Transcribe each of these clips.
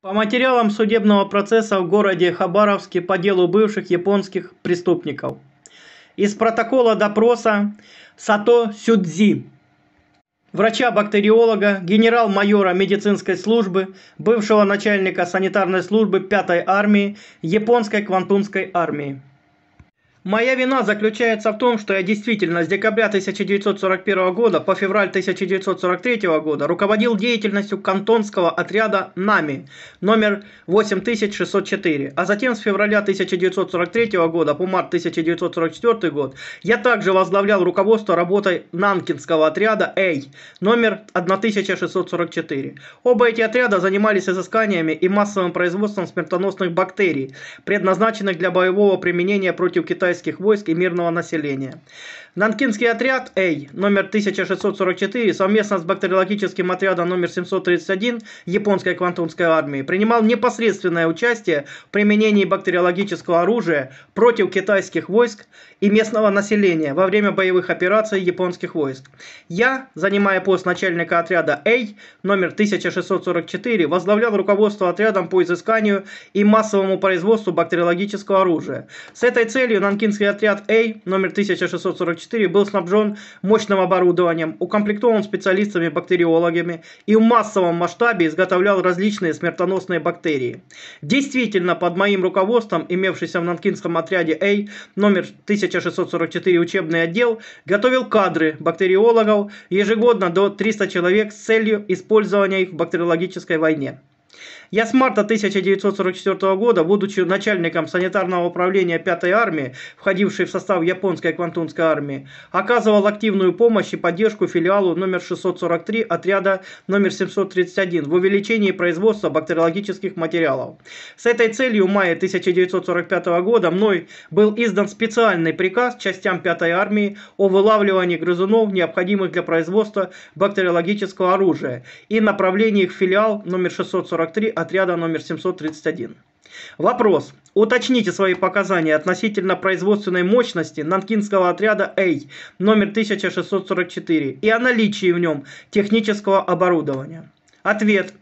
По материалам судебного процесса в городе Хабаровске по делу бывших японских преступников. Из протокола допроса Сато Сюдзи, врача-бактериолога, генерал-майора медицинской службы, бывшего начальника санитарной службы 5-й армии, японской квантунской армии. Моя вина заключается в том, что я действительно с декабря 1941 года по февраль 1943 года руководил деятельностью кантонского отряда НАМИ номер 8604, а затем с февраля 1943 года по март 1944 год я также возглавлял руководство работой Нанкинского отряда Эй номер 1644. Оба эти отряда занимались изысканиями и массовым производством смертоносных бактерий, предназначенных для боевого применения против китайских китайских войск и мирного населения Нанкинский отряд «Эй» номер 1644 совместно с бактериологическим отрядом номер 731 японской Квантунской армии принимал непосредственное участие в применении бактериологического оружия против китайских войск и местного населения во время боевых операций японских войск. Я, занимая пост начальника отряда «Эй» номер 1644, возглавлял руководство отрядом по изысканию и массовому производству бактериологического оружия. С этой целью Нанкинский отряд «Эй» номер 1644 был снабжен мощным оборудованием, укомплектован специалистами-бактериологами и в массовом масштабе изготовлял различные смертоносные бактерии. Действительно, под моим руководством, имевшийся в Нанкинском отряде А, номер 1644 учебный отдел, готовил кадры бактериологов ежегодно до 300 человек с целью использования их в бактериологической войне. Я с марта 1944 года, будучи начальником санитарного управления 5-й армии, входившей в состав японской Квантунской армии, оказывал активную помощь и поддержку филиалу номер 643 отряда номер 731 в увеличении производства бактериологических материалов. С этой целью в мае 1945 года мной был издан специальный приказ частям 5-й армии о вылавливании грызунов, необходимых для производства бактериологического оружия и направлении их в филиал номер 643 43 отряда номер 731. Вопрос. Уточните свои показания относительно производственной мощности Нанкинского отряда А номер 1644 и о наличии в нем технического оборудования. Ответ.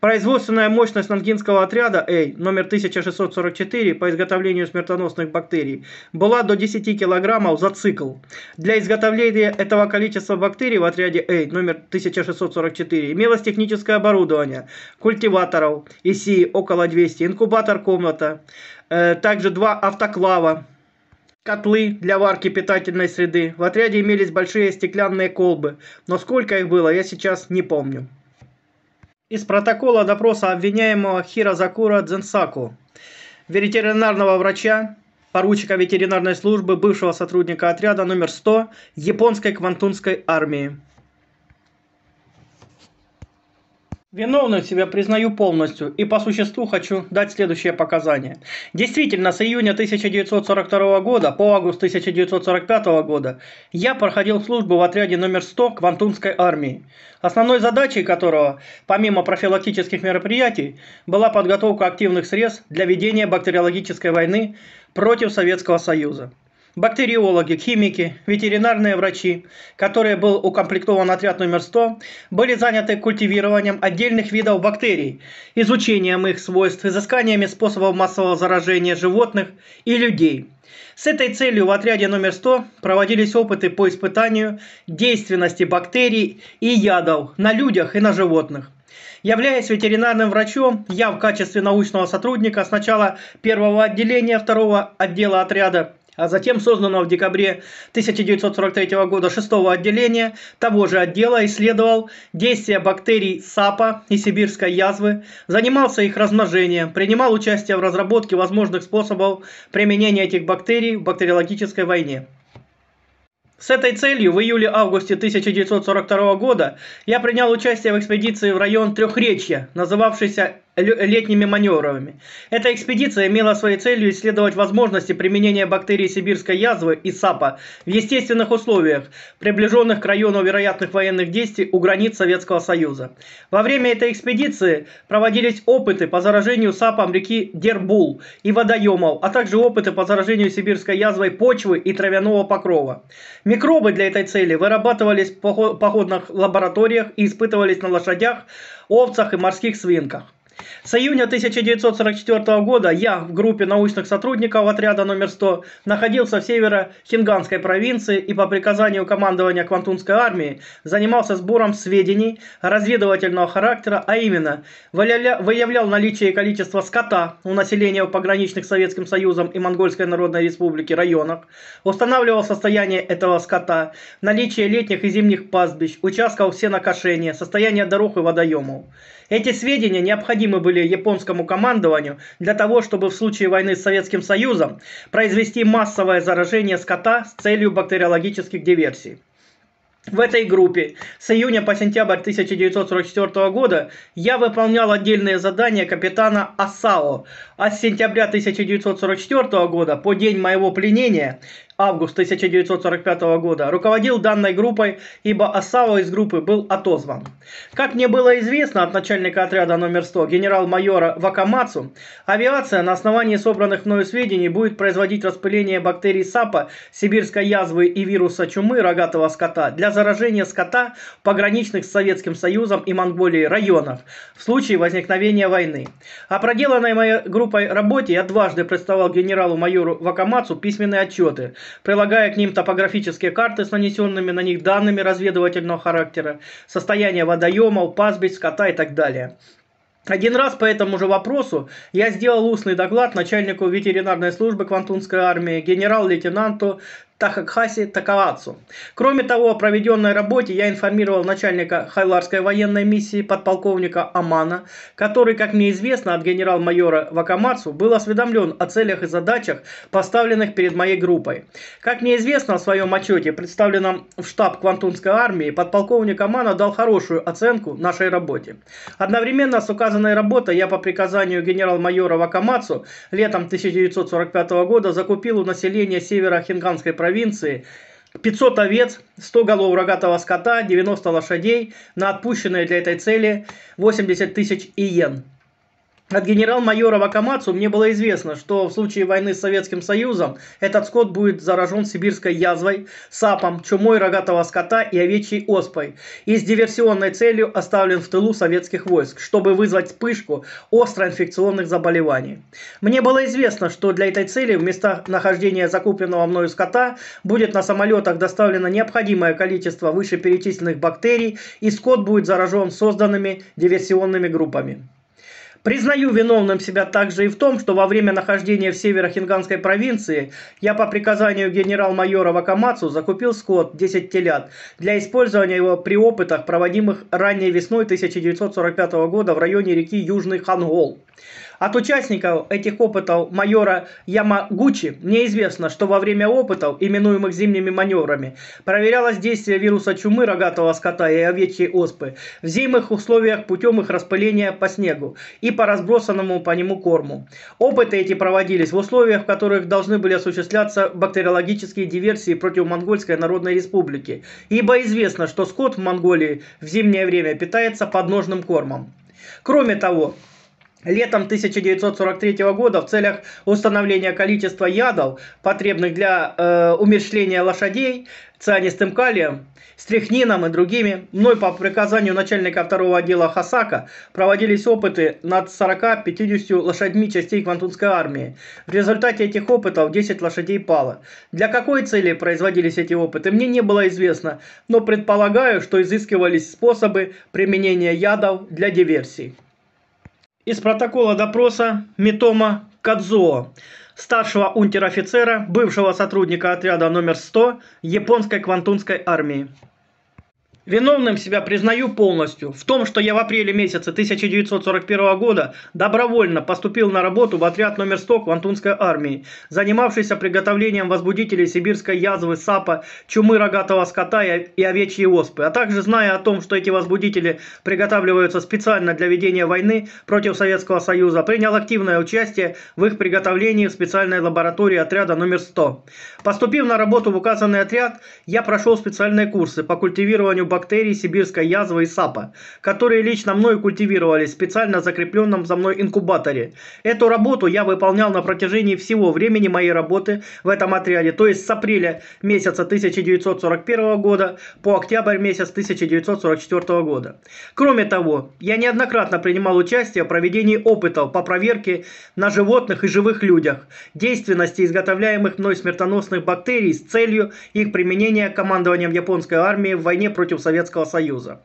Производственная мощность Нангинского отряда А номер 1644 по изготовлению смертоносных бактерий была до 10 кг за цикл. Для изготовления этого количества бактерий в отряде А номер 1644 имелось техническое оборудование, культиваторов, ИСИ около 200, инкубатор-комната, э, также два автоклава, котлы для варки питательной среды. В отряде имелись большие стеклянные колбы, но сколько их было, я сейчас не помню из протокола допроса обвиняемого Хирозакура Дзенсаку, ветеринарного врача, поручика ветеринарной службы, бывшего сотрудника отряда номер 100 японской Квантунской армии. Виновным себя признаю полностью и по существу хочу дать следующее показание. Действительно, с июня 1942 года по август 1945 года я проходил службу в отряде номер 100 Квантунской армии, основной задачей которого, помимо профилактических мероприятий, была подготовка активных средств для ведения бактериологической войны против Советского Союза бактериологи, химики, ветеринарные врачи, которые был укомплектован отряд номер 100, были заняты культивированием отдельных видов бактерий, изучением их свойств, изысканиями способов массового заражения животных и людей. С этой целью в отряде номер 100 проводились опыты по испытанию действенности бактерий и ядов на людях и на животных. Являясь ветеринарным врачом, я в качестве научного сотрудника сначала первого отделения второго отдела отряда а затем созданного в декабре 1943 года 6 отделения того же отдела, исследовал действия бактерий САПа и сибирской язвы, занимался их размножением, принимал участие в разработке возможных способов применения этих бактерий в бактериологической войне. С этой целью в июле-августе 1942 года я принял участие в экспедиции в район Трехречья, называвшейся летними маневрами. Эта экспедиция имела своей целью исследовать возможности применения бактерий сибирской язвы и САПа в естественных условиях, приближенных к району вероятных военных действий у границ Советского Союза. Во время этой экспедиции проводились опыты по заражению САПом реки Дербул и водоемов, а также опыты по заражению сибирской язвой почвы и травяного покрова. Микробы для этой цели вырабатывались в походных лабораториях и испытывались на лошадях, овцах и морских свинках. С июня 1944 года я в группе научных сотрудников отряда номер 100 находился в северо-хинганской провинции и по приказанию командования Квантунской армии занимался сбором сведений разведывательного характера, а именно выявлял наличие и количество скота у населения в пограничных Советским Союзом и Монгольской Народной Республики районах, устанавливал состояние этого скота, наличие летних и зимних пастбищ, участков сенокошения, состояние дорог и водоемов. Эти сведения необходимы необходимы были японскому командованию для того, чтобы в случае войны с Советским Союзом произвести массовое заражение скота с целью бактериологических диверсий. В этой группе с июня по сентябрь 1944 года я выполнял отдельные задания капитана Асао, а с сентября 1944 года по день моего пленения август 1945 года, руководил данной группой, ибо Асава из группы был отозван. Как мне было известно от начальника отряда номер 100 генерал-майора Вакамацу, авиация на основании собранных мною сведений будет производить распыление бактерий САПа, сибирской язвы и вируса чумы рогатого скота для заражения скота пограничных с Советским Союзом и Монголией районов в случае возникновения войны. О проделанной моей группой работе я дважды представал генералу-майору Вакамацу письменные отчеты – прилагая к ним топографические карты с нанесенными на них данными разведывательного характера, состояние водоемов, пастбищ, скота и так далее. Один раз по этому же вопросу я сделал устный доклад начальнику ветеринарной службы Квантунской армии генерал-лейтенанту Тахакхаси Такавацу. Кроме того, о проведенной работе я информировал начальника Хайларской военной миссии подполковника Амана, который, как мне известно, от генерал-майора Вакамацу был осведомлен о целях и задачах, поставленных перед моей группой. Как мне известно, в своем отчете, представленном в штаб Квантунской армии, подполковник Амана дал хорошую оценку нашей работе. Одновременно с указанной работой я по приказанию генерал-майора Вакамацу летом 1945 года закупил у населения севера Хинганской провинции провинции 500 овец, 100 голов рогатого скота, 90 лошадей на отпущенные для этой цели 80 тысяч иен. От генерал-майора Вакамацу мне было известно, что в случае войны с Советским Союзом этот скот будет заражен сибирской язвой, сапом, чумой рогатого скота и овечьей оспой и с диверсионной целью оставлен в тылу советских войск, чтобы вызвать вспышку остроинфекционных заболеваний. Мне было известно, что для этой цели вместо нахождения закупленного мною скота будет на самолетах доставлено необходимое количество вышеперечисленных бактерий и скот будет заражен созданными диверсионными группами. Признаю виновным себя также и в том, что во время нахождения в северо-хинганской провинции я по приказанию генерал-майора Вакамацу закупил скот 10 телят для использования его при опытах, проводимых ранней весной 1945 года в районе реки Южный Хангол. От участников этих опытов майора Ямагучи мне известно, что во время опытов, именуемых зимними маневрами, проверялось действие вируса чумы рогатого скота и овечьей оспы в зимних условиях путем их распыления по снегу и по разбросанному по нему корму. Опыты эти проводились в условиях, в которых должны были осуществляться бактериологические диверсии против Монгольской Народной Республики, ибо известно, что скот в Монголии в зимнее время питается подножным кормом. Кроме того, Летом 1943 года в целях установления количества ядов, потребных для э, умершления лошадей цианистым калием, стрихнином и другими, мной по приказанию начальника второго отдела Хасака проводились опыты над 40-50 лошадьми частей Квантунской армии. В результате этих опытов 10 лошадей пало. Для какой цели производились эти опыты, мне не было известно, но предполагаю, что изыскивались способы применения ядов для диверсий из протокола допроса Митома Кадзуо, старшего унтер-офицера, бывшего сотрудника отряда номер 100 японской Квантунской армии. Виновным себя признаю полностью в том, что я в апреле месяце 1941 года добровольно поступил на работу в отряд номер 100 Квантунской армии, занимавшийся приготовлением возбудителей сибирской язвы, сапа, чумы рогатого скота и овечьей оспы, а также зная о том, что эти возбудители приготавливаются специально для ведения войны против Советского Союза, принял активное участие в их приготовлении в специальной лаборатории отряда номер 100. Поступив на работу в указанный отряд, я прошел специальные курсы по культивированию бактерий Сибирской язвы и сапа, которые лично мной культивировались в специально закрепленном за мной инкубаторе. Эту работу я выполнял на протяжении всего времени моей работы в этом отряде, то есть с апреля месяца 1941 года по октябрь месяц 1944 года. Кроме того, я неоднократно принимал участие в проведении опытов по проверке на животных и живых людях действенности изготовляемых мной смертоносных бактерий с целью их применения командованием японской армии в войне против Советского Союза.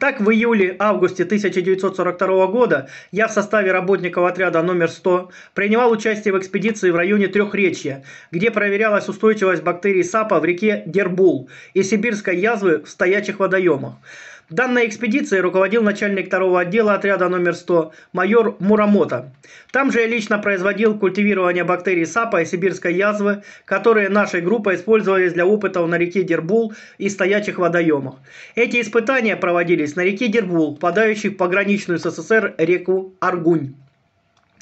Так, в июле-августе 1942 года я в составе работников отряда номер 100 принимал участие в экспедиции в районе Трехречья, где проверялась устойчивость бактерий САПа в реке Дербул и сибирской язвы в стоячих водоемах. Данной экспедицией руководил начальник второго отдела отряда номер 100 майор Мурамота. Там же я лично производил культивирование бактерий САПа и сибирской язвы, которые нашей группой использовались для опытов на реке Дербул и стоячих водоемах. Эти испытания проводились на реке Дербул, впадающей в пограничную СССР реку Аргунь.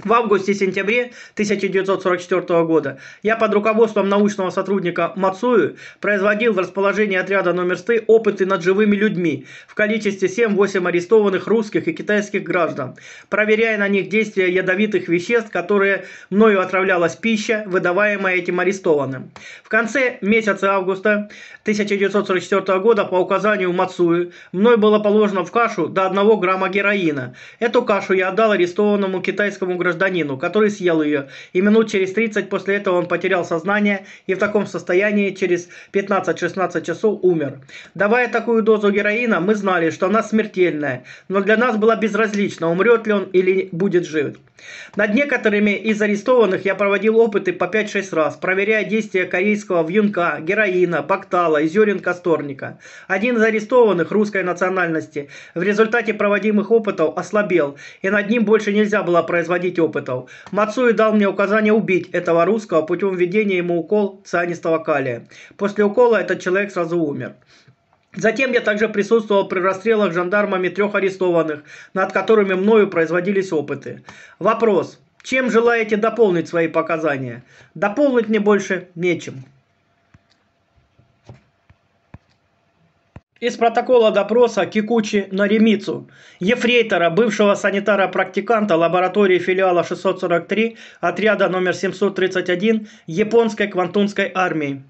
В августе-сентябре 1944 года я под руководством научного сотрудника Мацую производил в расположении отряда номер 100 опыты над живыми людьми в количестве 7-8 арестованных русских и китайских граждан, проверяя на них действие ядовитых веществ, которые мною отравлялась пища, выдаваемая этим арестованным. В конце месяца августа 1944 года по указанию Мацую мной было положено в кашу до 1 грамма героина. Эту кашу я отдал арестованному китайскому гражданину гражданину, который съел ее, и минут через 30 после этого он потерял сознание и в таком состоянии через 15-16 часов умер. Давая такую дозу героина, мы знали, что она смертельная, но для нас было безразлично, умрет ли он или будет жив. Над некоторыми из арестованных я проводил опыты по 5-6 раз, проверяя действия корейского вьюнка, героина, бактала и зерен касторника. Один из арестованных русской национальности в результате проводимых опытов ослабел, и над ним больше нельзя было производить накопить опытов. Мацуи дал мне указание убить этого русского путем введения ему укол цианистого калия. После укола этот человек сразу умер. Затем я также присутствовал при расстрелах жандармами трех арестованных, над которыми мною производились опыты. Вопрос. Чем желаете дополнить свои показания? Дополнить мне больше нечем. Из протокола допроса Кикучи Норимицу, ефрейтора, бывшего санитара-практиканта лаборатории филиала 643 отряда номер 731 японской Квантунской армии.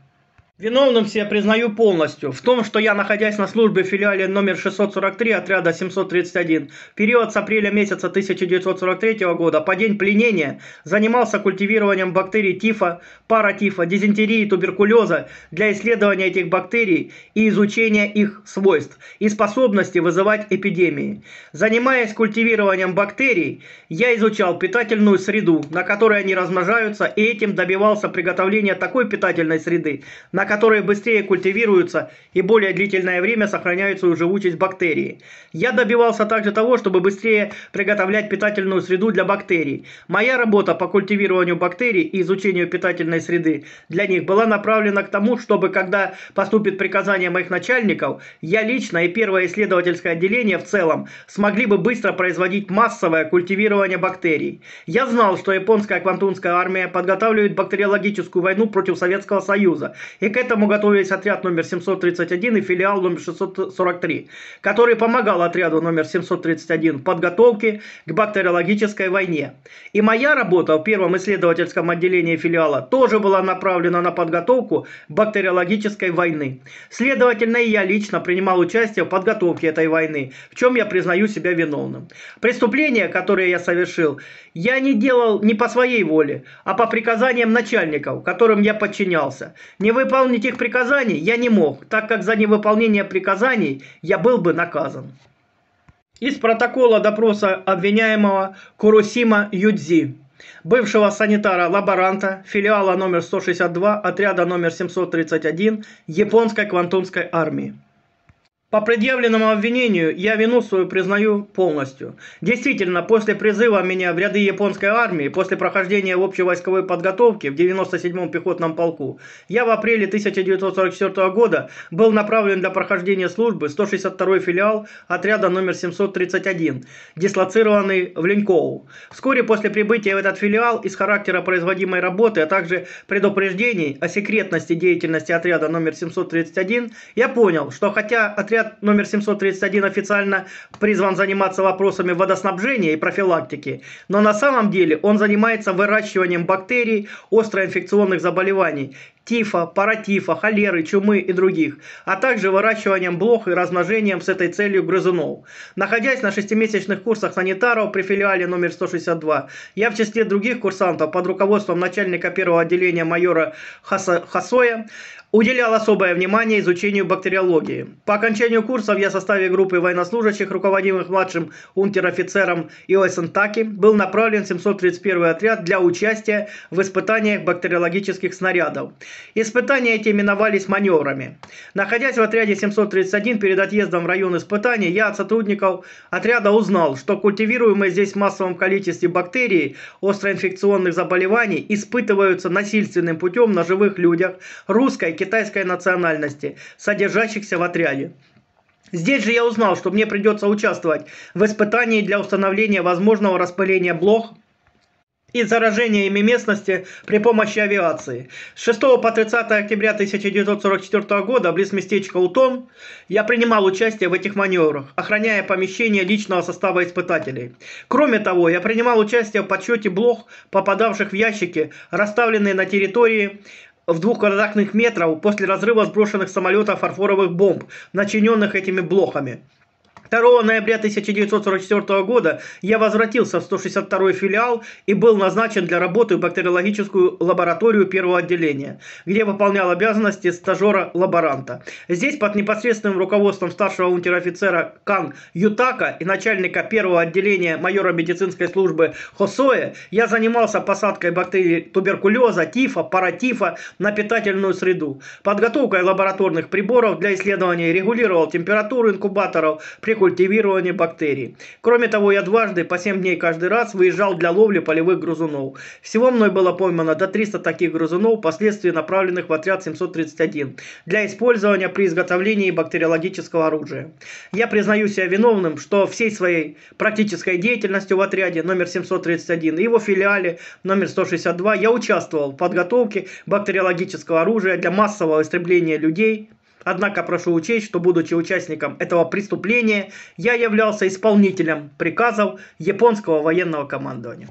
Виновным себя признаю полностью в том, что я, находясь на службе в филиале номер 643 отряда 731, в период с апреля месяца 1943 года по день пленения занимался культивированием бактерий тифа, паратифа, дизентерии, и туберкулеза для исследования этих бактерий и изучения их свойств и способности вызывать эпидемии. Занимаясь культивированием бактерий, я изучал питательную среду, на которой они размножаются, и этим добивался приготовления такой питательной среды, на которые быстрее культивируются и более длительное время сохраняют свою живучесть бактерии. Я добивался также того, чтобы быстрее приготовлять питательную среду для бактерий. Моя работа по культивированию бактерий и изучению питательной среды для них была направлена к тому, чтобы когда поступит приказание моих начальников, я лично и первое исследовательское отделение в целом смогли бы быстро производить массовое культивирование бактерий. Я знал, что японская квантунская армия подготавливает бактериологическую войну против Советского Союза и к этому готовились отряд номер 731 и филиал номер 643, который помогал отряду номер 731 в подготовке к бактериологической войне. И моя работа в первом исследовательском отделении филиала тоже была направлена на подготовку бактериологической войны. Следовательно, и я лично принимал участие в подготовке этой войны, в чем я признаю себя виновным. Преступления, которые я совершил, я не делал не по своей воле, а по приказаниям начальников, которым я подчинялся. Не выполнял выполнить их приказаний я не мог, так как за невыполнение приказаний я был бы наказан. Из протокола допроса обвиняемого Курусима Юдзи, бывшего санитара-лаборанта филиала номер 162 отряда номер 731 японской квантунской армии. По предъявленному обвинению я вину свою признаю полностью. Действительно, после призыва меня в ряды японской армии, после прохождения общей общевойсковой подготовки в 97-м пехотном полку, я в апреле 1944 года был направлен для прохождения службы 162-й филиал отряда номер 731, дислоцированный в Линькоу. Вскоре после прибытия в этот филиал из характера производимой работы, а также предупреждений о секретности деятельности отряда номер 731, я понял, что хотя отряд номер 731 официально призван заниматься вопросами водоснабжения и профилактики, но на самом деле он занимается выращиванием бактерий, остроинфекционных заболеваний, тифа, паратифа, холеры, чумы и других, а также выращиванием блох и размножением с этой целью грызунов. Находясь на шестимесячных курсах санитаров при филиале номер 162, я в числе других курсантов под руководством начальника первого отделения майора Хаса, Хасоя Уделял особое внимание изучению бактериологии. По окончанию курсов я в составе группы военнослужащих, руководимых младшим унтер-офицером Иосен Таки, был направлен в 731 отряд для участия в испытаниях бактериологических снарядов. Испытания эти именовались маневрами. Находясь в отряде 731 перед отъездом в район испытаний, я от сотрудников отряда узнал, что культивируемые здесь в массовом количестве бактерии остроинфекционных заболеваний испытываются насильственным путем на живых людях русской китайской национальности, содержащихся в отряде. Здесь же я узнал, что мне придется участвовать в испытании для установления возможного распыления блох и заражения ими местности при помощи авиации. С 6 по 30 октября 1944 года близ местечка Утон я принимал участие в этих маневрах, охраняя помещение личного состава испытателей. Кроме того, я принимал участие в подсчете блох, попадавших в ящики, расставленные на территории в двух квадратных метров после разрыва сброшенных самолетов фарфоровых бомб, начиненных этими блоками. 2 ноября 1944 года я возвратился в 162 филиал и был назначен для работы в бактериологическую лабораторию первого отделения, где выполнял обязанности стажера-лаборанта. Здесь под непосредственным руководством старшего унтер-офицера Кан Ютака и начальника первого отделения майора медицинской службы Хосоя я занимался посадкой бактерий туберкулеза, тифа, паратифа на питательную среду, подготовкой лабораторных приборов для исследования, регулировал температуру инкубаторов, при культивирования бактерий. Кроме того, я дважды по 7 дней каждый раз выезжал для ловли полевых грызунов. Всего мной было поймано до 300 таких грызунов, впоследствии направленных в отряд 731 для использования при изготовлении бактериологического оружия. Я признаю себя виновным, что всей своей практической деятельностью в отряде номер 731 и его филиале номер 162 я участвовал в подготовке бактериологического оружия для массового истребления людей – Однако прошу учесть, что будучи участником этого преступления, я являлся исполнителем приказов японского военного командования.